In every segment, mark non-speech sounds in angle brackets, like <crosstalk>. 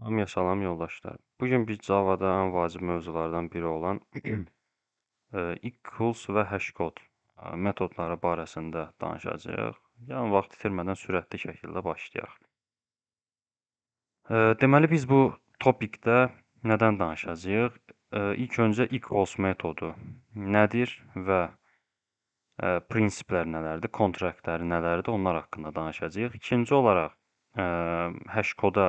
Hamıya salam yoldaşlar. Bu gün biz Java-da ən vacib mövzulardan biri olan equals <clears throat> e, və hashkod e, metodları barəsində danışacağıq. Yəni vaxt itirmədən sürətli şəkildə başlayaq. E, deməli biz bu topikdə nədən danışacağıq? İlk öncə equals metodu nədir və prinsiplər nələrdir, kontraktları nələrdir, onlar haqqında danışacağıq. İkinci olaraq hashkoda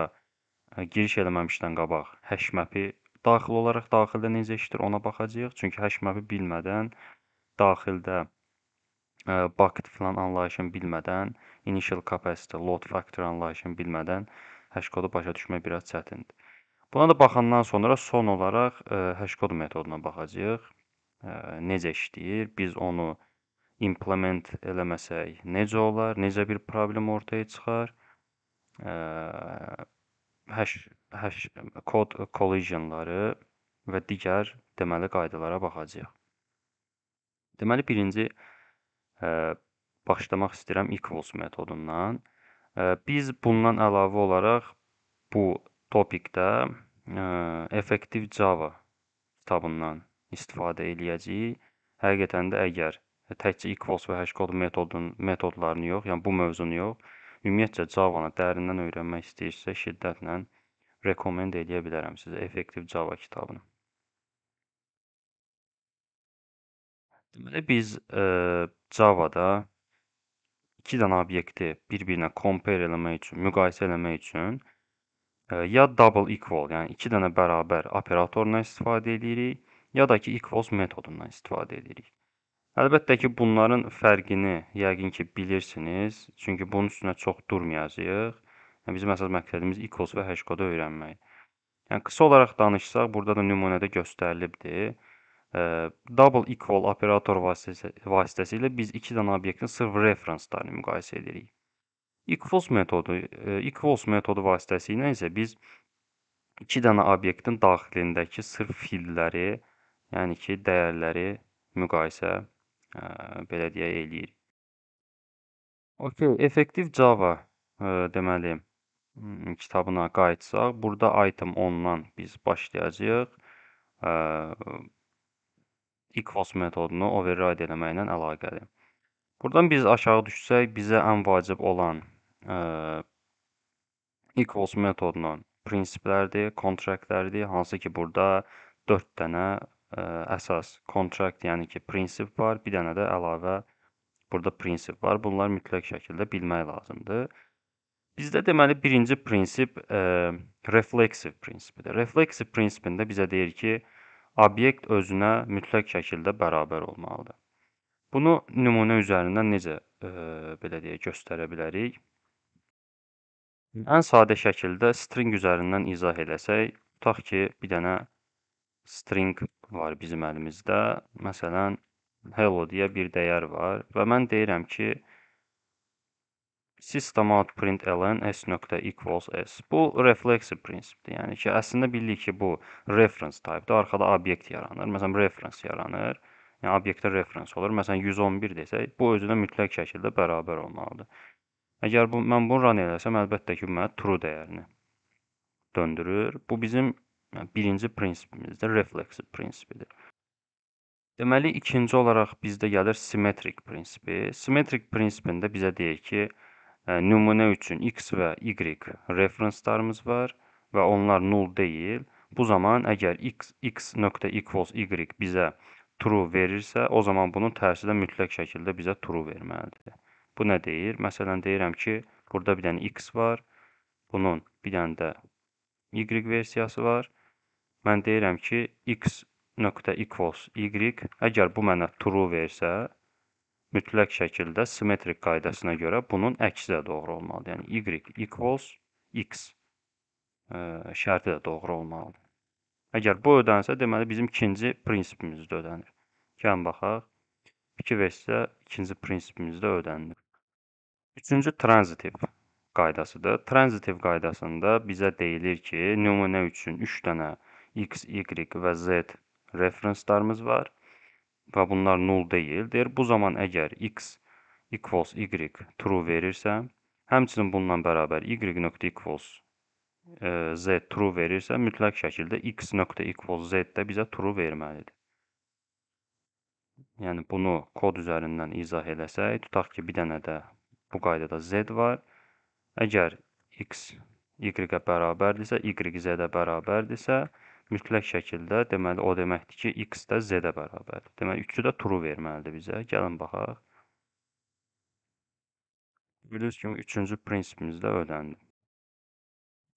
Hə, giriş eləməmişdən qabaq hash map-i daxil olaraq daxildə necə işdir ona baxacağıq. Çünki hash map-i bilmədən daxildə hə, bucket filan anlayışını bilmədən, initial capacity, load factor anlayışını bilmədən hash kodu başa düşmək biraz çətindir. Buna da baxandan sonra son olaraq hə, hash kod metoduna baxacağıq. Necə işləyir? Biz onu implement eləməsək necə olar? Necə bir problem ortaya çıxar? kod collision-ları və digər deməli qaydalara baxacağıq. Deməli birinci e, başlamaq istəyirəm equals metodundan. E, biz bundan əlavə olaraq bu topikdə e, effektiv Java kitabından istifadə eləyəcəyik. Həqiqətən də əgər təkcə equals və hash kod metodun metodlarını yox, yəni bu mövzunu yox, Ümumiyyətcə Java-nı dərindən öyrənmək istəyirsə, şiddətlə rekomend eləyə bilərəm sizə effektiv Java kitabını. Deməli biz ə, e, Java-da 2 dənə obyekti bir-birinə compare eləmək üçün, müqayisə eləmək üçün ə, e, ya double equal, yəni 2 dənə bərabər operatorundan istifadə edirik, ya da ki equals metodundan istifadə edirik. Əlbəttə ki, bunların fərqini yəqin ki, bilirsiniz, çünki bunun üstünə çox durmayacağıq. Yəni bizim əsas məqsədimiz İKOS və HEŞKODu öyrənmək. Yəni qısa olaraq danışsaq, burada da nümunədə göstərilibdi. Double equal operator vasitəsilə biz iki dənə obyektin sırf referanslarını müqayisə edirik. Equals metodu, equals metodu vasitəsilə isə biz iki dənə obyektin daxilindəki sırf filləri, yəni ki, dəyərləri müqayisə belə deyək eləyirik. Okay, effektiv Java deməli hmm, kitabına qayıtsaq, burada item 10-dan biz başlayacağıq. equals metodunu override eləməklə əlaqəli. Buradan biz aşağı düşsək, bizə ən vacib olan ə, equals metodunun prinsiplərdir, kontraktlərdir, hansı ki burada 4 dənə əsas, kontrakt, yəni ki, prinsip var, bir dənə də əlavə burada prinsip var. Bunlar mütləq şəkildə bilmək lazımdır. Bizdə deməli birinci prinsip ə, refleksiv prinsipidir. Refleksiv prinsipində bizə deyir ki, obyekt özünə mütləq şəkildə bərabər olmalıdır. Bunu nümunə üzərindən necə ə, belə deyə göstərə bilərik? Ən sadə şəkildə string üzərindən izah eləsək, tutaq ki, bir dənə string var bizim əlimizdə. Məsələn, hello deyə bir dəyər var və mən deyirəm ki, system.out.println s.equals s. Bu refleksi prinsipdir. Yəni ki, əslində bildik ki, bu reference type-də arxada obyekt yaranır. Məsələn, reference yaranır. Yəni obyektə reference olur. Məsələn, 111 desək, bu özünə mütləq şəkildə bərabər olmalıdır. Əgər bu mən bunu run eləsəm, əlbəttə ki, mənə true dəyərini döndürür. Bu bizim birinci prinsipimizdə refleksi prinsipidir. Deməli, ikinci olaraq bizdə gəlir simmetrik prinsipi. Simmetrik prinsipində bizə deyir ki, e, nümunə üçün x və y referanslarımız var və onlar null deyil. Bu zaman əgər x x .equals y bizə true verirsə, o zaman bunun tərsi də mütləq şəkildə bizə true verməlidir. Bu nə deyir? Məsələn deyirəm ki, burada bir dənə x var. Bunun bir dənə də y versiyası var mən deyirəm ki, x nöqtə equals y əgər bu mənə true versə, mütləq şəkildə simmetrik qaydasına görə bunun əksi də doğru olmalıdır. Yəni y equals x ə, e, şərti də doğru olmalıdır. Əgər bu ödənsə, deməli bizim ikinci prinsipimiz də ödənir. Gəlin baxaq. 2 versə ikinci prinsipimiz də ödənilir. Üçüncü transitiv qaydasıdır. Transitiv qaydasında bizə deyilir ki, nümunə üçün 3 dənə ə, x, y və z referanslarımız var və bunlar null deyil. Deyir, bu zaman əgər x equals y true verirsə, həmçinin bununla bərabər y nöqtə equals e, z true verirsə, mütləq şəkildə x nöqtə equals z də bizə true verməlidir. Yəni, bunu kod üzərindən izah eləsək, tutaq ki, bir dənə də bu qaydada z var. Əgər x y-ə bərabərdirsə, y z-ə bərabərdirsə, mütləq şəkildə deməli o deməkdir ki, x də z-ə bərabər. Deməli üçü də true verməlidir bizə. Gəlin baxaq. Bildiyiniz kimi üçüncü prinsipimiz də öyrəndi.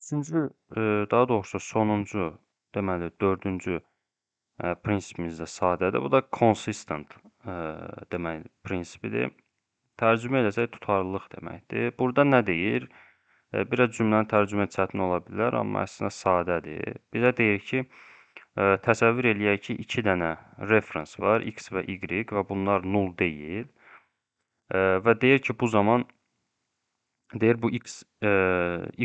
Üçüncü, e, daha doğrusu sonuncu, deməli dördüncü e, prinsipimiz də sadədir. Bu da consistent e, deməli prinsipidir. Tərcümə eləsək tutarlılıq deməkdir. Burada nə deyir? Burada Biraz cümlənin tərcümə çətin ola bilər, amma əslində sadədir. Bizə deyir ki, e, təsəvvür eləyək ki, 2 dənə reference var, x və y və bunlar null deyil. E, və deyir ki, bu zaman deyir bu x e,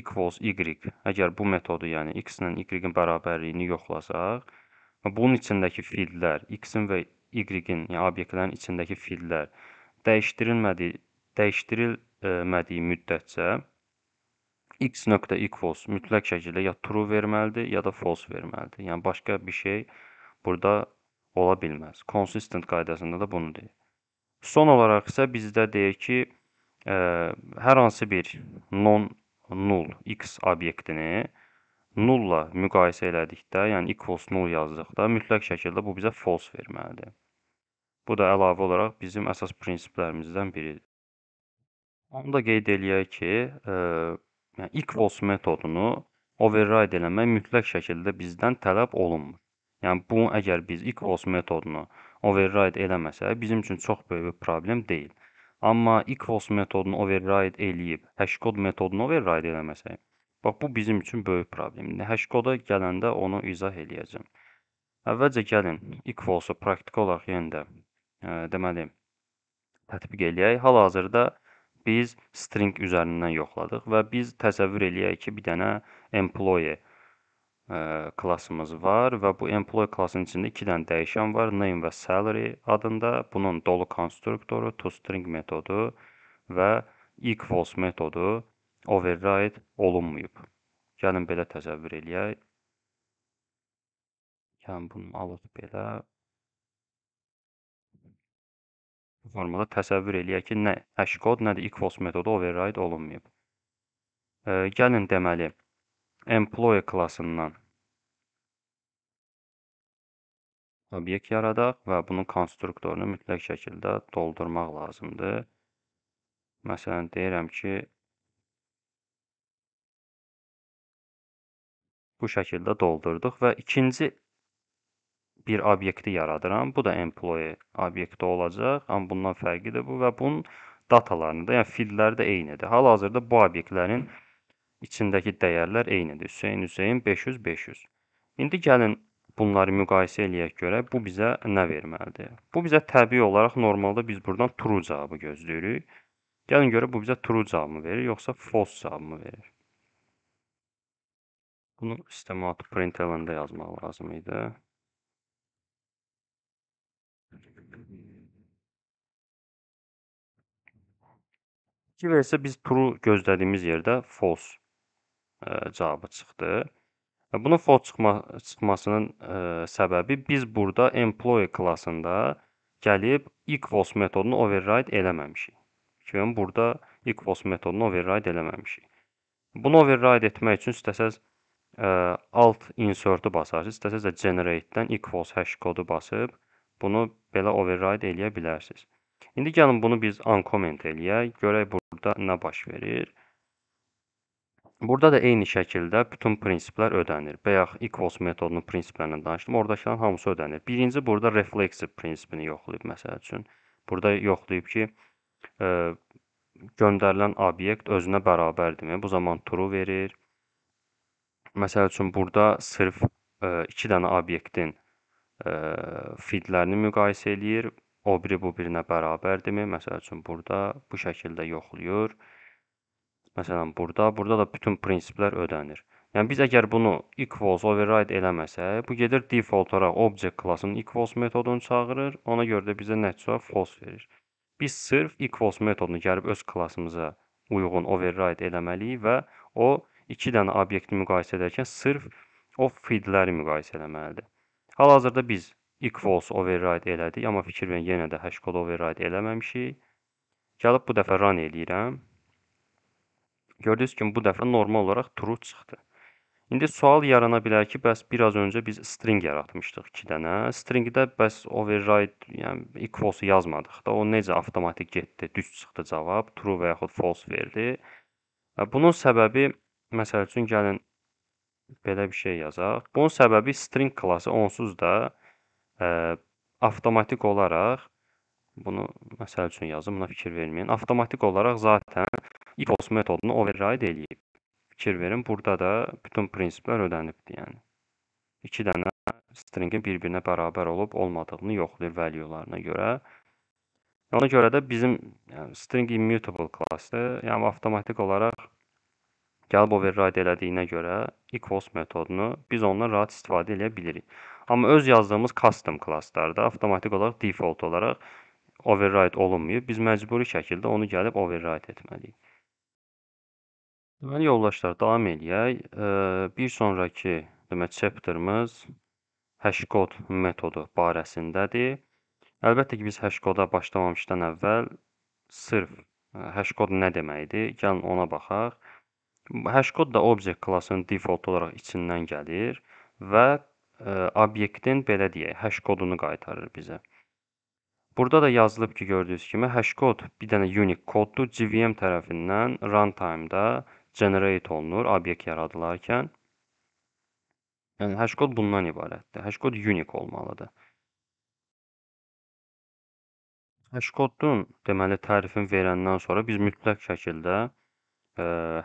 equals y. Əgər bu metodu, yəni x ilə y-in bərabərliyini yoxlasaq, bunun içindəki fildlər, x-in və y-in, yəni obyektlərin içindəki fildlər dəyişdirilmədi, dəyişdirilmədiyi müddətcə x nöqtə equals mütləq şəkildə ya true verməlidir, ya da false verməlidir. Yəni başqa bir şey burada ola bilməz. Consistent qaydasında da bunu deyir. Son olaraq isə bizdə deyir ki, ə, e, hər hansı bir non null x obyektini nulla müqayisə elədikdə, yəni equals null yazdıqda mütləq şəkildə bu bizə false verməlidir. Bu da əlavə olaraq bizim əsas prinsiplərimizdən biridir. Onu da qeyd eləyək ki, ə, e, Yəni ilk rolls metodunu override eləmək mütləq şəkildə bizdən tələb olunmur. Yəni bunu əgər biz ilk rolls metodunu override eləməsək, bizim üçün çox böyük bir problem deyil. Amma ilk rolls metodunu override eləyib hash kod metodunu override eləməsək, bax bu bizim üçün böyük problemdir. Hash koda gələndə onu izah eləyəcəm. Əvvəlcə gəlin ilk rolls-u praktiki olaraq yenə də ə, e, deməli tətbiq eləyək. Hal-hazırda biz string üzərindən yoxladıq və biz təsəvvür eləyək ki, bir dənə employee ə, e, klasımız var və bu employee klasının içində 2 dənə dəyişən var, name və salary adında. Bunun dolu konstruktoru toString metodu və equals metodu override olunmayıb. Gəlin belə təsəvvür eləyək. Yəni bunun alıp belə formada təsəvvür eləyək ki, nə hashkod, nə də equals metodu override olunmayıb. E, gəlin deməli employee klassından obyekt yaradaq və bunun konstruktorunu mütləq şəkildə doldurmaq lazımdır. Məsələn, deyirəm ki, bu şəkildə doldurduq və ikinci bir obyekti yaradıram. Bu da employee obyekti olacaq, amma bundan fərqlidir bu və bunun datalarını da, yəni filləri də eynidir. Hal-hazırda bu obyektlərin içindəki dəyərlər eynidir. Hüseyn Hüseyn 500 500. İndi gəlin bunları müqayisə eləyək görə bu bizə nə verməlidir? Bu bizə təbii olaraq normalda biz burdan true cavabı gözləyirik. Gəlin görə bu bizə true cavabını verir, yoxsa false cavabını verir? Bunu sistematik print elində yazmaq lazım idi. 2 versə biz true gözlədiyimiz yerdə false ə, e, cavabı çıxdı. E, bunun false çıxma çıxmasının ə, e, səbəbi biz burada employee klassında gəlib equals metodunu override eləməmişik. Kimi burada equals metodunu override eləməmişik. Bunu override etmək üçün istəsəz ə, alt insert'u basarsınız, istəsəz də generate-dən equals hash kodu basıb bunu belə override eləyə bilərsiniz. İndi gəlin bunu biz uncomment eləyək. Görək burada nə baş verir. Burada da eyni şəkildə bütün prinsiplər ödənir. Bayaq equals metodunun prinsiplərindən danışdım. Oradakıların hamısı ödənir. Birinci burada reflexive prinsipini yoxlayıb məsəl üçün. Burada yoxlayıb ki, ə, e, göndərilən obyekt özünə bərabərdirmi? Bu zaman true verir. Məsəl üçün burada sırf 2 e, dənə obyektin ə, e, feedlərini müqayisə eləyir o biri bu birinə bərabərdirmi? Məsəl üçün burada bu şəkildə yoxlayır. Məsələn, burada, burada da bütün prinsiplər ödənir. Yəni biz əgər bunu equals override eləməsək, bu gedir default olaraq object klasının equals metodunu çağırır. Ona görə də bizə nəticə false verir. Biz sırf equals metodunu gəlib öz klasımıza uyğun override eləməliyik və o iki dənə obyekti müqayisə edərkən sırf o fieldləri müqayisə eləməlidir. Hal-hazırda biz equals override elədik, amma fikir verin, yenə də hash kod override eləməmişik. Gəlib bu dəfə run eləyirəm. Gördüyünüz kimi bu dəfə normal olaraq true çıxdı. İndi sual yarana bilər ki, bəs biraz öncə biz string yaratmışdıq 2 dənə. Stringdə bəs override, yəni equals yazmadıq da, o necə avtomatik getdi, düz çıxdı cavab, true və yaxud false verdi. Və bunun səbəbi məsəl üçün gəlin belə bir şey yazaq. Bunun səbəbi string klası onsuz da ə, avtomatik olaraq bunu məsəl üçün yazın, buna fikir verməyin. Avtomatik olaraq zaten IPOS metodunu override eləyib. Fikir verin, burada da bütün prinsiplər ödənibdir, yəni. 2 dənə stringin bir-birinə bərabər olub olmadığını yoxlayır value'larına görə. Ona görə də bizim yəni, string immutable klassı, yəni avtomatik olaraq gəlib override elədiyinə görə equals metodunu biz ondan rahat istifadə edə bilirik. Amma öz yazdığımız custom klasslarda avtomatik olaraq default olaraq override olunmayıb. Biz məcburi şəkildə onu gəlib override etməliyik. Deməli yoldaşlar, davam eləyək. Bir sonrakı demə chapterımız hashkod metodu barəsindədir. Əlbəttə ki, biz hashkoda başlamamışdan əvvəl sırf hashkod nə deməkdir? Gəlin ona baxaq. Hashkod da object klassının default olaraq içindən gəlir və E, obyektin belə deyək, hash kodunu qaytarır bizə. Burada da yazılıb ki, gördüyünüz kimi hash kod bir dənə unique koddur. JVM tərəfindən runtime-da generate olunur obyekt yaradılarkən. Yəni hash kod bundan ibarətdir. Hash kod unique olmalıdır. Hash kodun deməli tərifini verəndən sonra biz mütləq şəkildə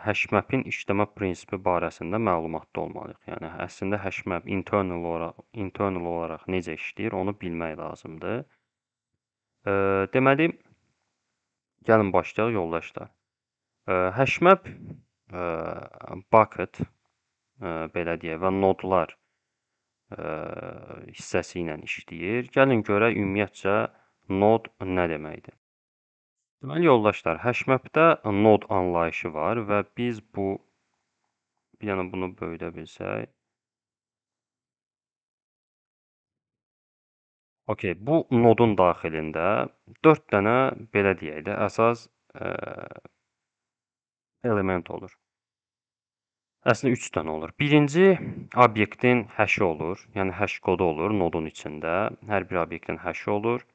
həşməpin işləmə prinsipi barəsində məlumatlı olmalıyıq. Yəni əslində həşməp internal olaraq, internal olaraq necə işləyir, onu bilmək lazımdır. Deməli, gəlin başlayaq yoldaşlar. Həşməp bucket belə deyə və nodlar hissəsi ilə işləyir. Gəlin görək ümumiyyətcə nod nə deməkdir. Deməli yoldaşlar, Hashmap-də nod anlayışı var və biz bu yəni bunu böyüdə bilsək Okay, bu nodun daxilində 4 dənə belə deyək də əsas ə, e, element olur. Əslində 3 dənə olur. Birinci obyektin haşı olur, yəni hash kodu olur nodun içində. Hər bir obyektin haşı olur.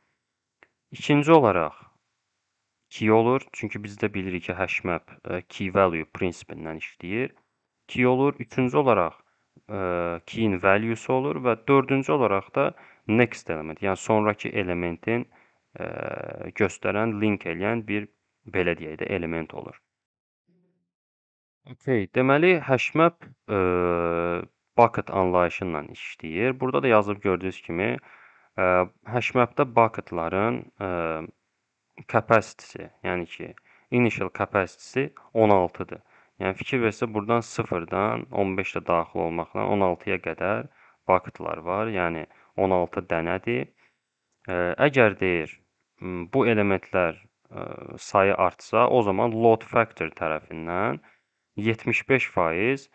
İkinci olaraq key olur. Çünki biz də bilirik ki, hashmap e, key value prinsipindən işləyir. Key olur. Üçüncü olaraq e, key-in value-su olur və dördüncü olaraq da next element, yəni sonrakı elementin ə, e, göstərən, link eləyən bir belə deyək də element olur. Okay, deməli hashmap ə, bucket anlayışından işləyir. Burada da yazıb gördüyünüz kimi hashmapda bucketların ə, kapasitesi, yəni ki, initial kapasitesi 16-dır. Yəni fikir versə burdan 0-dan 15 də daxil olmaqla 16-ya qədər bucketlar var. Yəni 16 dənədir. Əgər deyir bu elementlər sayı artsa, o zaman load factor tərəfindən 75%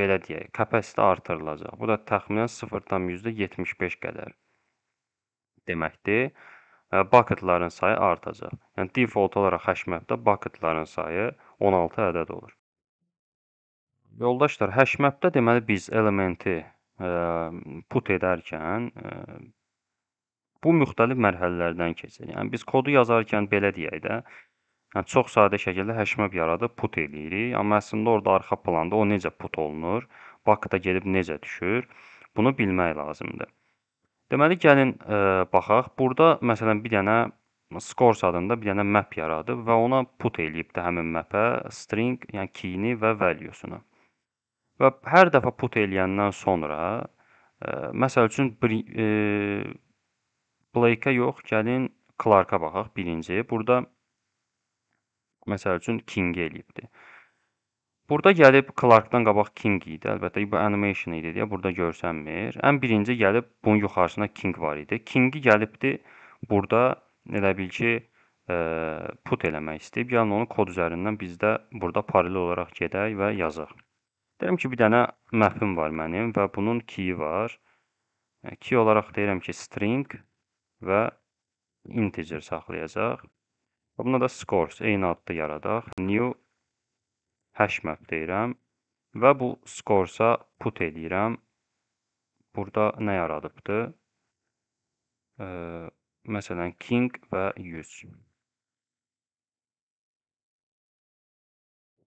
belə deyək, kapasitə artırılacaq. Bu da təxminən 0.75 qədər deməkdir bucketların sayı artacaq. Yəni default olaraq HashMap-də bucketların sayı 16 ədəd olur. Yoldaşlar, HashMap-də deməli biz elementi put edərkən bu müxtəlif mərhələlərdən keçir. Yəni biz kodu yazarkən belə deyək də, yəni çox sadə şəkildə HashMap yaradıb put eləyirik, amma əslində orada arxa planda o necə put olunur, bucket-a gedib necə düşür, bunu bilmək lazımdır. Deməli gəlin ə, e, baxaq. Burada məsələn bir dənə scores adında bir dənə map yaradıb və ona put eləyib də həmin mapə string, yəni key-ni və value-sunu. Və hər dəfə put eləyəndən sonra ə, e, məsəl üçün e, Blake-ə yox, gəlin Clark-a baxaq birinci. Burada məsəl üçün King-i eləyibdi. Burada gəlib Clarkdan qabaq King idi. Əlbəttə bu animation idi deyə burada görsənmir. Ən birinci gəlib bunun yuxarısına King var idi. Kingi gəlibdi burada elə bil ki, ə, e, put eləmək istəyib. Yəni onu kod üzərindən bizdə burada paralel olaraq gedək və yazaq. Deyirəm ki, bir dənə məhvim var mənim və bunun keyi var. E, key olaraq deyirəm ki, string və integer saxlayacaq. Buna da scores eyni adlı yaradaq. New Hashmap deyirəm və bu skorsa put eləyirəm. Burada nə yaradıbdı? E, məsələn, king və 100.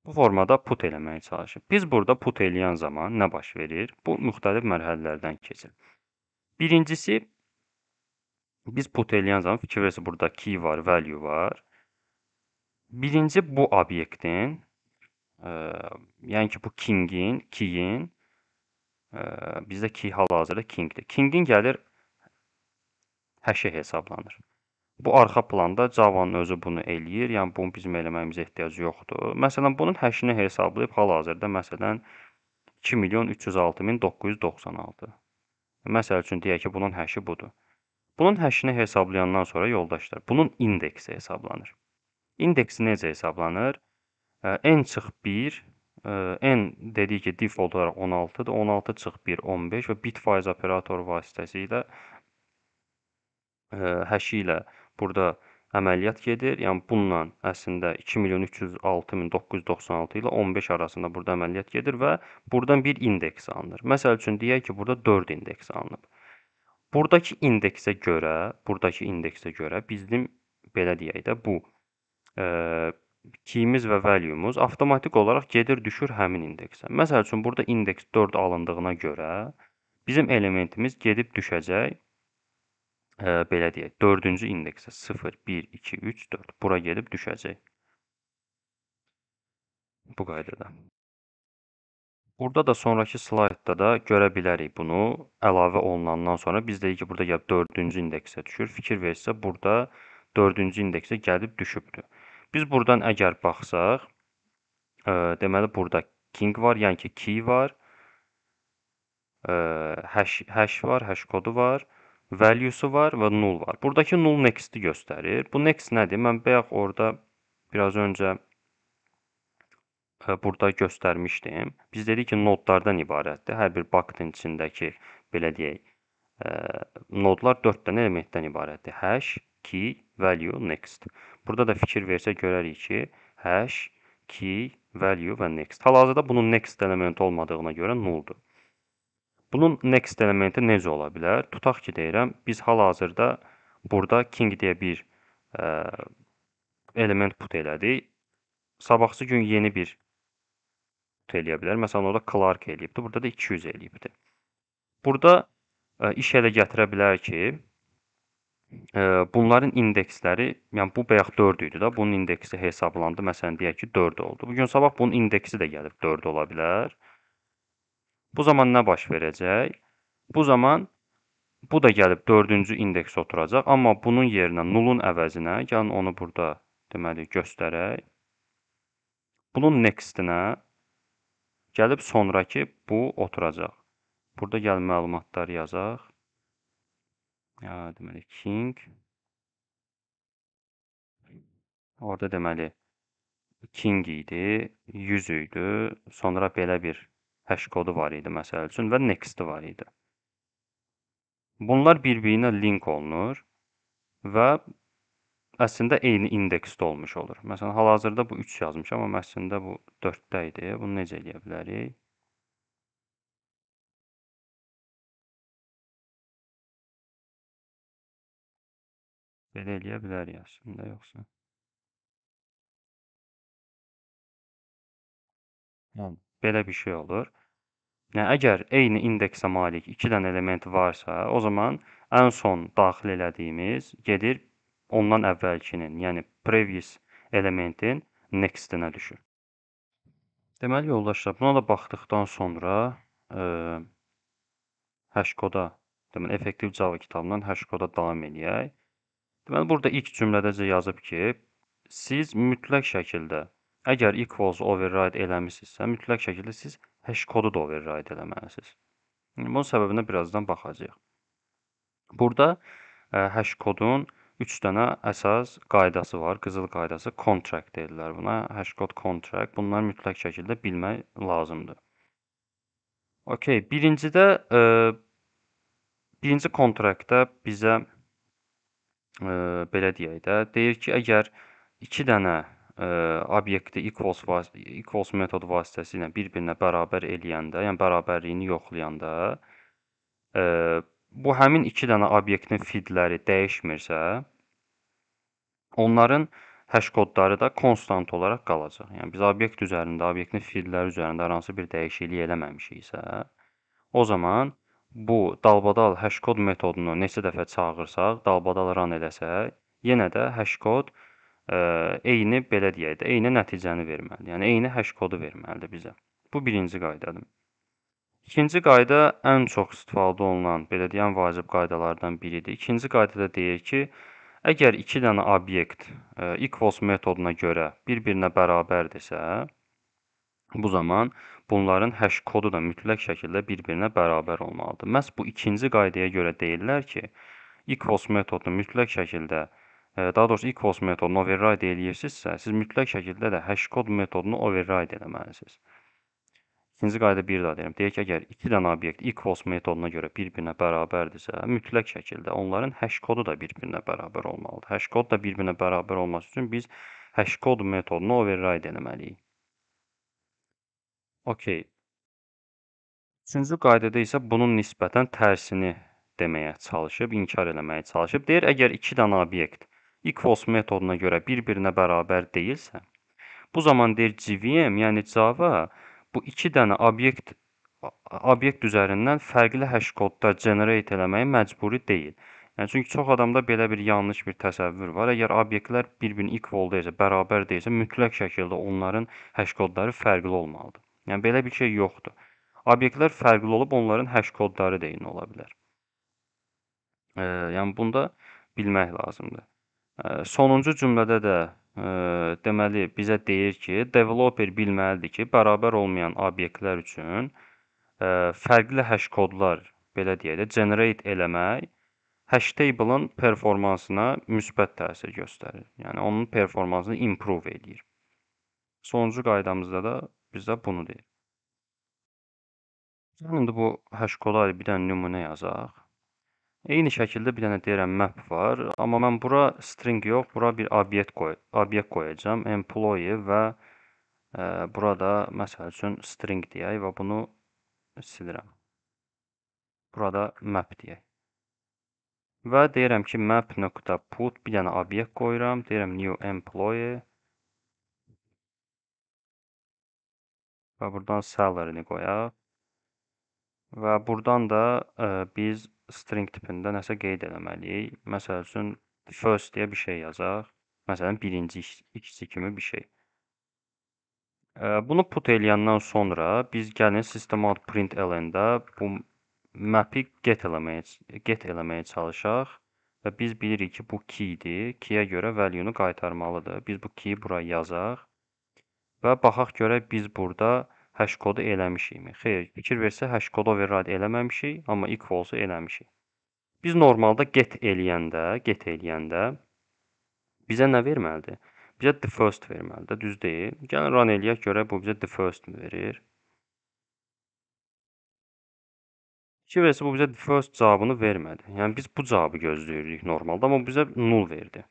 Bu formada put eləməyə çalışır. Biz burada put eləyən zaman nə baş verir? Bu müxtəlif mərhələlərdən keçir. Birincisi biz put eləyən zaman fikir versə burada key var, value var. Birinci bu obyektin yəni ki, bu King-in, Key-in bizdə Key hal-hazırda King-dir. King-in gəlir həşə hesablanır. Bu arxa planda Java-nın özü bunu eləyir. Yəni bunu bizim eləməyimizə ehtiyac yoxdur. Məsələn, bunun həşini hesablayıb hal-hazırda məsələn 2 milyon 306.996. Məsəl üçün deyək ki, bunun həşi budur. Bunun həşini hesablayandan sonra yoldaşlar, bunun indeksi hesablanır. İndeksi necə hesablanır? n çıx 1, n dedik ki, default olaraq 16-dır. 16 çıx 1 15 və bitwise operator vasitəsilə həşi ilə burada əməliyyat gedir. Yəni bununla əslində 2.306.996 ilə 15 arasında burada əməliyyat gedir və burdan bir indeks alınır. Məsəl üçün deyək ki, burada 4 indeks alınıb. Buradakı indeksə görə, buradakı indeksə görə bizim belə deyək də bu ə, keyimiz və value'muz avtomatik olaraq gedir düşür həmin indeksə. Məsəl üçün burada indeks 4 alındığına görə bizim elementimiz gedib düşəcək ə, belə deyək, 4-cü indeksə 0 1 2 3 4 bura gedib düşəcək. Bu qaydada. Burada da sonrakı slaydda da görə bilərik bunu. Əlavə olunandan sonra biz dedik ki, burada gəlib 4-cü indeksə düşür. Fikir versə burada 4-cü indeksə gəlib düşübdür. Biz burdan əgər baxsaq, ə, e, deməli burada king var, yəni ki key var. Ə, e, hash hash var, hash kodu var, value'su var və null var. Buradakı null next-i göstərir. Bu next nədir? Mən bayaq orada biraz öncə e, burada göstərmişdim. Biz dedik ki, nodlardan ibarətdir. Hər bir bucket-in içindəki belə deyək, nodlar 4 dənə elementdən ibarətdir. Hash, key, value, next. Burada da fikir versə görərik ki, hash, key, value və next. Hal-hazırda bunun next elementi olmadığına görə nulldur. Bunun next elementi necə ola bilər? Tutaq ki, deyirəm, biz hal-hazırda burada king deyə bir ə, e, element put elədik. Sabahsı gün yeni bir put eləyə bilər. Məsələn, orada Clark eləyibdi, burada da 200 eləyibdi. Burada ə, e, iş elə gətirə bilər ki, bunların indeksləri, yəni bu bayaq 4 idi də, bunun indeksi hesablandı, məsələn deyək ki, 4 oldu. Bu gün sabah bunun indeksi də gəlib 4 ola bilər. Bu zaman nə baş verəcək? Bu zaman bu da gəlib 4-cü indeks oturacaq, amma bunun yerinə nulun əvəzinə, gəlin onu burada deməli göstərək. Bunun next-inə gəlib sonrakı bu oturacaq. Burada gəlin məlumatlar yazaq. Ah, deməli king orada deməli king idi, 100 idi, sonra belə bir hash kodu var idi məsəl üçün və next var idi. Bunlar bir-birinə link olunur və əslində eyni indeksdə olmuş olur. Məsələn, hal-hazırda bu 3 yazmışam, amma əslində bu 4-də idi. Bunu necə eləyə bilərik? Belə eləyə bilərik əslində, yoxsa? Yəni, belə bir şey olur. Yəni, əgər eyni indeksə malik 2 dənə element varsa, o zaman ən son daxil elədiyimiz gedir ondan əvvəlkinin, yəni previous elementin next-inə düşür. Deməli, yoldaşlar, buna da baxdıqdan sonra ə, e, Hashkoda, deməli, effektiv Java kitabından Hashkoda davam eləyək. Deməli, burada ilk cümlədəcə yazıb ki, siz mütləq şəkildə əgər equals override eləmisinizsə, mütləq şəkildə siz hash kodu da override eləməlisiniz. Bunun səbəbinə birazdan baxacağıq. Burada e, hash kodun 3 dənə əsas qaydası var, qızıl qaydası, contract deyirlər buna, hash kod contract. Bunları mütləq şəkildə bilmək lazımdır. Okay, birincidə e, birinci kontraktda bizə ə, belə deyək də, deyir ki, əgər 2 dənə ə, obyekti equals equals metod vasitəsilə bir-birinə bərabər eləyəndə, yəni bərabərliyini yoxlayanda ə, bu həmin 2 dənə obyektin fidləri dəyişmirsə, onların hash kodları da konstant olaraq qalacaq. Yəni biz obyekt üzərində, obyektin fidləri üzərində hər hansı bir dəyişiklik eləməmişiksə, o zaman bu dalbadal hashkod metodunu neçə dəfə çağırsaq, dalbadal ran eləsək, yenə də hashkod e, eyni belə deyək də, eyni nəticəni verməlidir. Yəni eyni hashkodu verməlidir bizə. Bu birinci qaydadır. İkinci qayda ən çox istifadə olunan, belə deyən vacib qaydalardan biridir. İkinci qaydada deyir ki, əgər 2 dənə obyekt e, equals metoduna görə bir-birinə bərabərdirsə, bu zaman Bunların həş kodu da mütləq şəkildə bir-birinə bərabər olmalıdır. Məhz bu ikinci qaydaya görə deyirlər ki, equals metodunu mütləq şəkildə e, daha doğrusu equals metodunu override eləyirsinizsə, siz mütləq şəkildə də hash kod metodunu override etməlisiniz. İkinci qayda bir daha deyirəm. Deyək əgər 2 dənə obyekt equals metoduna görə bir-birinə bərabərdirsə, mütləq şəkildə onların hash kodu da bir-birinə bərabər olmalıdır. Hash kod da bir-birinə bərabər olması üçün biz hash kod metodunu override etməliyik. Okey. Üçüncü qaydada isə bunun nisbətən tərsini deməyə çalışıb, inkar eləməyə çalışıb. Deyir, əgər 2 dənə obyekt equals metoduna görə bir-birinə bərabər deyilsə, bu zaman deyir JVM, yəni Java bu 2 dənə obyekt obyekt üzərindən fərqli hash kodlar generate eləməyə məcburi deyil. Yəni çünki çox adamda belə bir yanlış bir təsəvvür var. Əgər obyektlər bir-birinə equal deyilsə, bərabər deyilsə, mütləq şəkildə onların hash kodları fərqli olmalıdır. Yəni belə bir şey yoxdur. Obyektlər fərqli olub onların hash kodları deyin ola bilər. E, yəni bunda bilmək lazımdır. E, sonuncu cümlədə də e, deməli bizə deyir ki, developer bilməlidir ki, bərabər olmayan obyektlər üçün e, fərqli hash kodlar belə deyək də generate eləmək hash table-ın performansına müsbət təsir göstərir. Yəni onun performansını improve eləyir. Sonuncu qaydamızda da bizə bunu deyir. Yəni indi bu hash kolay bir dənə nümunə yazaq. Eyni şəkildə bir dənə deyirəm map var, amma mən bura string yox, bura bir obyekt qoy, obyekt qoyacağam, employee və ə, e, burada məsəl üçün string deyək və bunu silirəm. Burada map deyək. Və deyirəm ki, map.put bir dənə obyekt qoyuram, deyirəm new employee Və burdan sellerini qoyaq. Və burdan da ə, e, biz string tipində nəsə qeyd eləməliyik. Məsəl üçün first deyə bir şey yazaq. Məsələn, birinci ikisi kimi bir şey. Ə, e, bunu put eləyəndən sonra biz gəlin system out print eləyəndə bu map'i get eləməyə get eləməyə çalışaq və biz bilirik ki, bu key idi. Key-ə görə value-nu qaytarmalıdır. Biz bu key-i bura yazaq və baxaq görək biz burada hash kodu eləmişikmi? Xeyr, fikir versə hash kod override eləməmişik, amma equals-u eləmişik. Biz normalda get eləyəndə, get eləyəndə bizə nə verməlidir? Bizə the first verməlidir, düz deyil? Gəl run eləyək görək bu bizə the first verir? İki versə bu bizə the first cavabını vermədi. Yəni biz bu cavabı gözləyirdik normalda, amma bizə null verdi.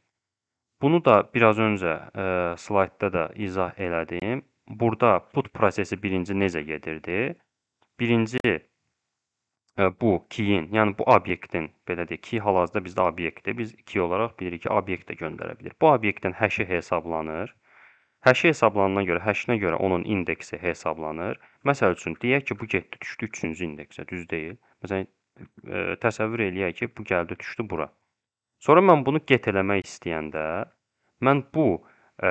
Bunu da biraz öncə ə, slaydda da izah elədim burada put prosesi birinci necə gedirdi? Birinci e, bu keyin, yəni bu obyektin, belə deyək, key hal-hazırda bizdə obyektdir. Biz key olaraq bilirik ki, obyektə göndərə bilir. Bu obyektin həşi hesablanır. Həşi hesablanana görə, həşinə görə onun indeksi hesablanır. Məsəl üçün deyək ki, bu getdi, düşdü 3-cü indeksə, düz deyil. Məsələn, e, təsəvvür eləyək ki, bu gəldi, düşdü bura. Sonra mən bunu get eləmək istəyəndə mən bu ə, e,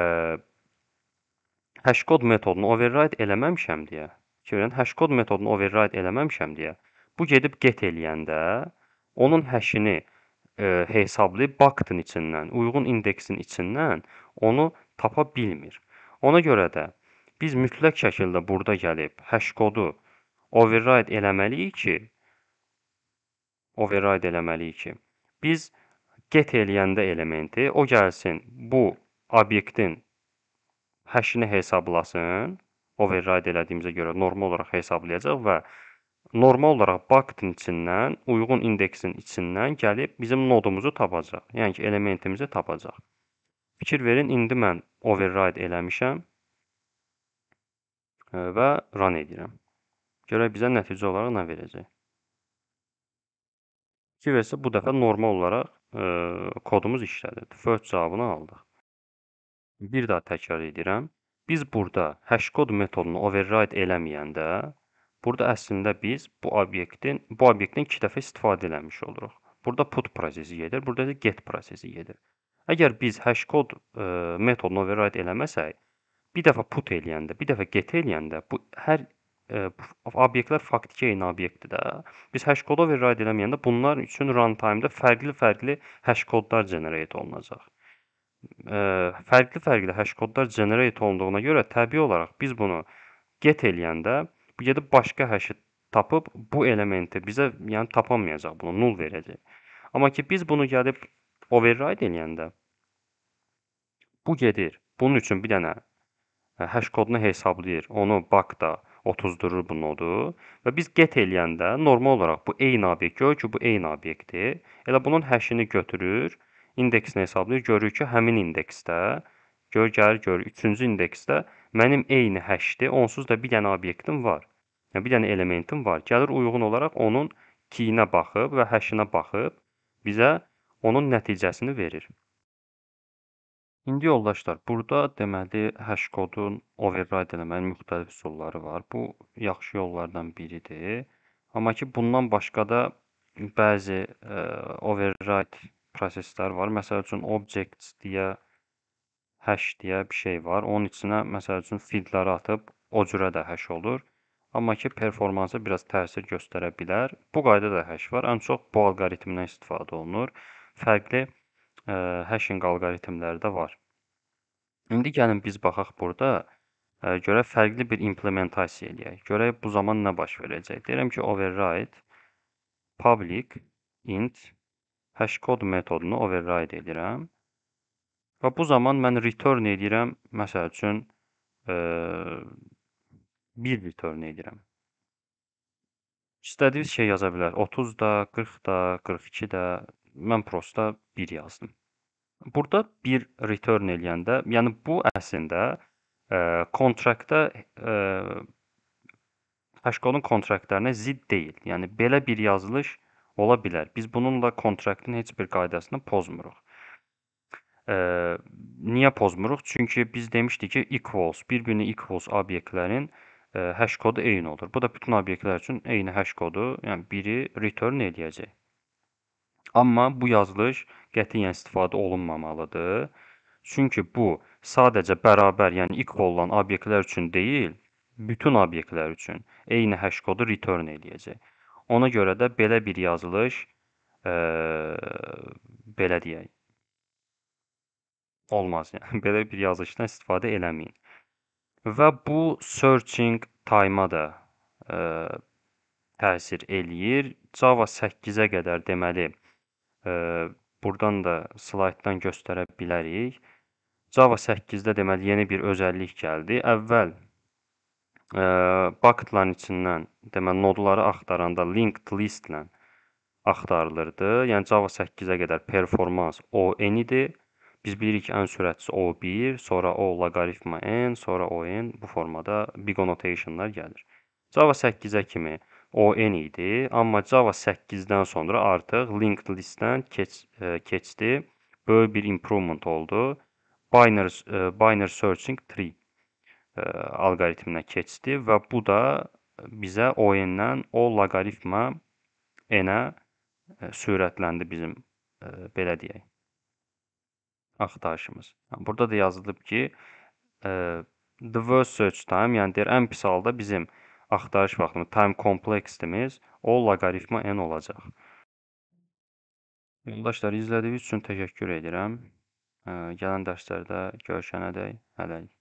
hashkod metodunu override eləməmişəm deyə, fikirlərin hashkod metodunu override eləməmişəm deyə, bu gedib get eləyəndə onun hashini e, hesablayıb baktın içindən, uyğun indeksin içindən onu tapa bilmir. Ona görə də biz mütləq şəkildə burada gəlib hashkodu override eləməliyik ki, override eləməliyik ki, biz get eləyəndə elementi o gəlsin bu obyektin həşini hesablasın. Override elədiyimizə görə normal olaraq hesablayacaq və normal olaraq bucket-in içindən, uyğun indeksin içindən gəlib bizim nodumuzu tapacaq. Yəni ki, elementimizi tapacaq. Fikir verin, indi mən override eləmişəm və run edirəm. Görək bizə nəticə olaraq nə verəcək. 2 versə bu dəfə normal olaraq ə, e, kodumuz işlədi. First cavabını aldıq bir daha təkrar edirəm. Biz burada hash kod metodunu override eləməyəndə burada əslində biz bu obyektin bu obyektdən 2 dəfə istifadə eləmiş oluruq. Burada put prosesi gedir, burada da get prosesi gedir. Əgər biz hash kod e, metodunu override eləməsək, bir dəfə put eləyəndə, bir dəfə get eləyəndə bu hər e, bu obyektlər faktiki eyni obyektdir də. Biz hash kodu override eləməyəndə bunlar üçün runtime-da fərqli-fərqli hash kodlar generate olunacaq fərqli-fərqli hash kodlar generate olunduğuna görə təbii olaraq biz bunu get eləyəndə bu gedib başqa hash-i tapıb bu elementi bizə yəni tapamayacaq, bunu null verəcək. Amma ki biz bunu gəlib override eləyəndə bu gedir. Bunun üçün bir dənə e, hash kodunu hesablayır. Onu bakda 30 durur bu nodu və biz get eləyəndə normal olaraq bu eyni obyekt gör ki, bu eyni obyektdir. Elə bunun hashini götürür indeksini hesablayır. Görürük ki, həmin indeksdə gör gəlir gör 3-cü indeksdə mənim eyni həşdi, onsuz da bir dənə obyektim var. Yəni bir dənə elementim var. Gəlir uyğun olaraq onun keyinə baxıb və həşinə baxıb bizə onun nəticəsini verir. İndi yoldaşlar, burada deməli hash kodun override eləmənin müxtəlif üsulları var. Bu yaxşı yollardan biridir. Amma ki bundan başqa da bəzi ə, e, override proseslər var. Məsəl üçün objects deyə hash deyə bir şey var. Onun içinə məsəl üçün fieldləri atıb o cürə də hash olur. Amma ki performansa biraz təsir göstərə bilər. Bu qayda da hash var. Ən çox bu alqoritmdən istifadə olunur. Fərqli ə, e, hashing alqoritmləri də var. İndi gəlin biz baxaq burada ə, e, görə fərqli bir implementasiya eləyək. Görək bu zaman nə baş verəcək. Deyirəm ki override public int hashkod metodunu override edirəm. Və bu zaman mən return edirəm, məsəl üçün, e, bir return edirəm. İstədiyiniz şey yaza bilər. 30 da, 40 da, 42 də. Mən prosta 1 yazdım. Burada 1 return eləyəndə, yəni bu əslində ə, e, kontraktda ə, e, Haskell'un kontraktlarına zidd deyil. Yəni belə bir yazılış ə, Ola bilər. Biz bununla kontraktin heç bir qaydasını pozmuruq. E, niyə pozmuruq? Çünki biz demişdik ki, equals, bir-birinə equals obyektlərin e, hash kodu eyni olur. Bu da bütün obyektlər üçün eyni hash kodu, yəni biri return eləyəcək. Amma bu yazılış qətiyyən istifadə olunmamalıdır. Çünki bu sadəcə bərabər, yəni equal olan obyektlər üçün deyil, bütün obyektlər üçün eyni hash kodu return eləyəcək. Ona görə də belə bir yazılış e, belə deyək. Olmaz. Yəni <laughs> belə bir yazılışdan istifadə eləməyin. Və bu searching time-a da e, təsir eləyir. Java 8-ə qədər deməli e, buradan da slayddan göstərə bilərik. Java 8-də deməli yeni bir özəllik gəldi. Əvvəl bucketların içindən demə nodları axtaranda linked listlə axtarılırdı. Yəni Java 8-ə qədər performans ON idi. Biz bilirik ən sürətli O1, sonra O loqaritma n, sonra ON bu formada big annotationlar gəlir. Java 8-ə kimi ON idi, amma Java 8-dən sonra artıq linked listdən keç, ə, keçdi. Böyük bir improvement oldu. Binary ə, binary searching tree E, alqoritminə keçdi və bu da bizə o-dən o loqaritma n-ə e, sürətləndi bizim e, belə deyək axtarışımız. Burada da yazılıb ki, the worst search time, yəni deyir ən pis halda bizim axtarış vaxtımız time kompleksimiz o loqaritma n olacaq. Yoldaşlar izlədiyiniz üçün təşəkkür edirəm. Gələn dərslərdə görüşənədək hələlik.